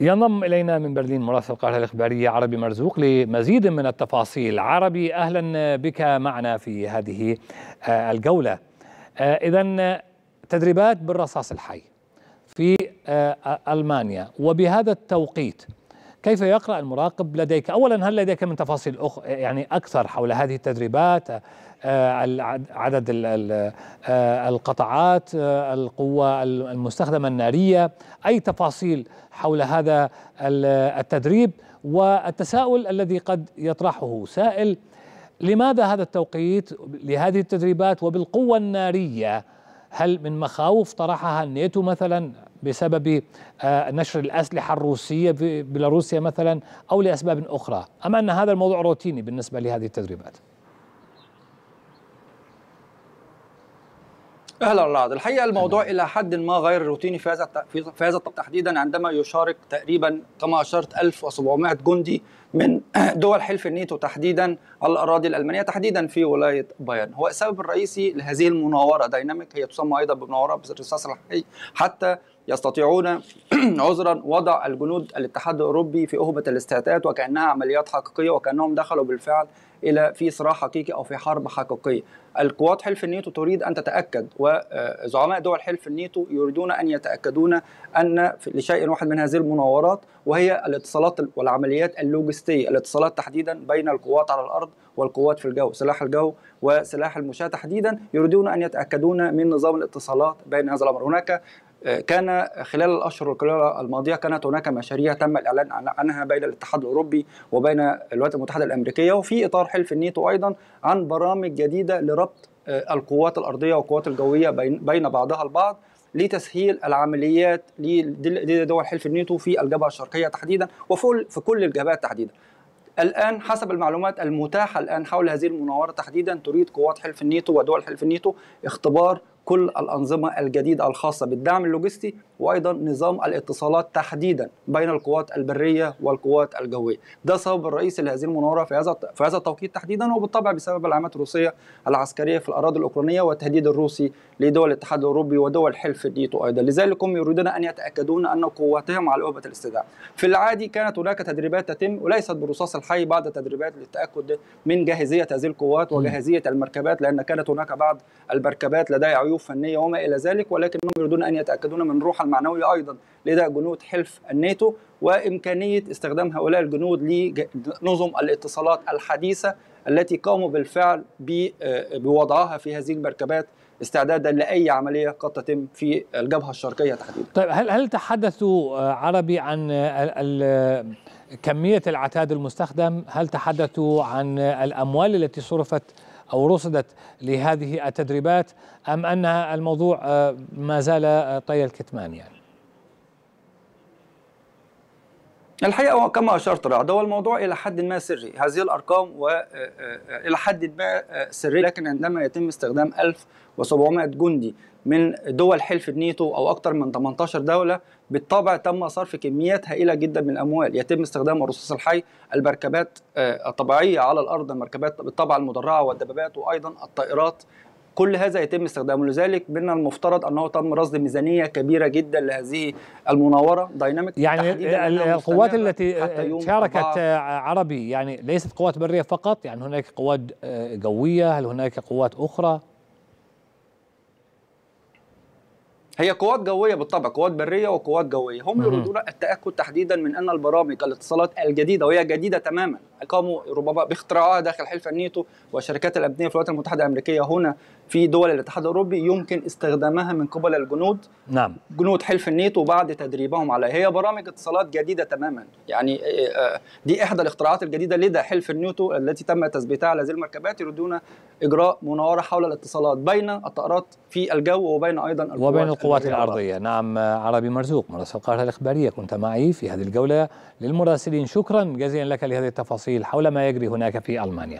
ينضم إلينا من برلين مراسل القاهرة الإخبارية عربي مرزوق لمزيد من التفاصيل عربي أهلا بك معنا في هذه آه، الجولة آه، إذا تدريبات بالرصاص الحي في آه، ألمانيا وبهذا التوقيت كيف يقرأ المراقب لديك أولا هل لديك من تفاصيل أخ يعني أكثر حول هذه التدريبات آه، عدد آه، القطعات آه، القوة المستخدمة النارية أي تفاصيل حول هذا التدريب والتساؤل الذي قد يطرحه سائل لماذا هذا التوقيت لهذه التدريبات وبالقوة النارية هل من مخاوف طرحها الناتو مثلا بسبب آه، نشر الأسلحة الروسية في بيلاروسيا مثلا أو لأسباب أخرى أم أن هذا الموضوع روتيني بالنسبة لهذه التدريبات اهلا رعد الحقيقه الموضوع الى حد ما غير روتيني في هذا في هذا تحديدا عندما يشارك تقريبا كما اشرت 1700 جندي من دول حلف الناتو تحديدا على الاراضي الالمانيه تحديدا في ولايه بايرن هو السبب الرئيسي لهذه المناوره دايناميك هي تسمى ايضا بمناوره بالرصاص الحي حتى يستطيعون عذرا وضع الجنود الاتحاد الاوروبي في اهبه الاستعتاد وكانها عمليات حقيقيه وكانهم دخلوا بالفعل الى في صراع حقيقي او في حرب حقيقيه. القوات حلف الناتو تريد ان تتاكد وزعماء آه، دول حلف الناتو يريدون ان يتاكدون ان لشيء واحد من هذه المناورات وهي الاتصالات والعمليات اللوجستيه، الاتصالات تحديدا بين القوات على الارض والقوات في الجو، سلاح الجو وسلاح المشاة تحديدا يريدون ان يتاكدون من نظام الاتصالات بين هذا الامر. هناك كان خلال الاشهر القليله الماضيه كانت هناك مشاريع تم الاعلان عنها بين الاتحاد الاوروبي وبين الولايات المتحده الامريكيه وفي اطار حلف الناتو ايضا عن برامج جديده لربط آه، القوات الارضيه والقوات الجويه بين بعضها البعض لتسهيل العمليات لدول حلف الناتو في الجبهه الشرقيه تحديدا وفي كل الجبهات تحديدا. الآن حسب المعلومات المتاحة الآن حول هذه المناورة تحديدا تريد قوات حلف الناتو ودول حلف الناتو اختبار كل الأنظمة الجديدة الخاصة بالدعم اللوجستي وأيضا نظام الاتصالات تحديدا بين القوات البرية والقوات الجوية ده سبب الرئيسي لهذه المناورة في هذا في هذا التوقيت تحديدا وبالطبع بسبب العمليات الروسية العسكرية في الأراضي الأوكرانية والتهديد الروسي لدول الاتحاد الأوروبي ودول حلف الناتو أيضا لذلك هم يريدون أن يتأكدون أن قواتهم على أوبة الاستدعاء في العادي كانت هناك تدريبات تتم وليست بالرصاص الحي بعض التدريبات للتأكد من جاهزية هذه القوات وجاهزية المركبات لأن كانت هناك بعض المركبات لديها عيوب فنيه وما الى ذلك ولكنهم يريدون ان يتاكدون من روح المعنويه ايضا لدى جنود حلف الناتو وامكانيه استخدام هؤلاء الجنود لنظم الاتصالات الحديثه التي قاموا بالفعل بوضعها في هذه المركبات استعدادا لاي عمليه قد تتم في الجبهه الشرقيه تحديدا. طيب هل هل تحدثوا عربي عن كميه العتاد المستخدم؟ هل تحدثوا عن الاموال التي صرفت أو رصدت لهذه التدريبات أم أنها الموضوع آه، ما زال طي الكتمان يعني الحقيقه كما اشرت رعد هو الموضوع الى حد ما سري هذه الارقام والى آه، آه، آه، حد ما سريه لكن عندما يتم استخدام 1700 جندي من دول حلف نيتو او اكثر من 18 دوله بالطبع تم صرف كميات هائله جدا من الاموال يتم استخدام الرصاص الحي المركبات الطبيعيه على الارض المركبات بالطبع المدرعه والدبابات وايضا الطائرات كل هذا يتم استخدامه لذلك من المفترض انه تم رصد ميزانيه كبيره جدا لهذه المناوره دايناميك يعني القوات التي شاركت عربي يعني ليست قوات بريه فقط يعني هناك قوات جويه آه، هل هناك قوات اخرى هي قوات جويه بالطبع قوات بريه وقوات جويه هم يريدون التاكد تحديدا من ان البرامج الاتصالات الجديده وهي جديده تماما قاموا ربما باختراعها داخل حلف الناتو وشركات الأبنية في الولايات المتحدة الأمريكية هنا في دول الاتحاد الأوروبي يمكن استخدامها من قبل الجنود نعم جنود حلف الناتو بعد تدريبهم عليها هي برامج اتصالات جديدة تماما يعني آه، آه، دي إحدى الاختراعات الجديدة لدى حلف الناتو التي تم تثبيتها على هذه المركبات يريدون إجراء مناورة حول الاتصالات بين الطائرات في الجو وبين أيضا القوات وبين القوات الأرضية نعم عربي مرزوق مراسل القاهرة الإخبارية كنت معي في هذه الجولة للمراسلين شكرا جزيلا لك لهذه التفاصيل التفاصيل حول ما يجري هناك في ألمانيا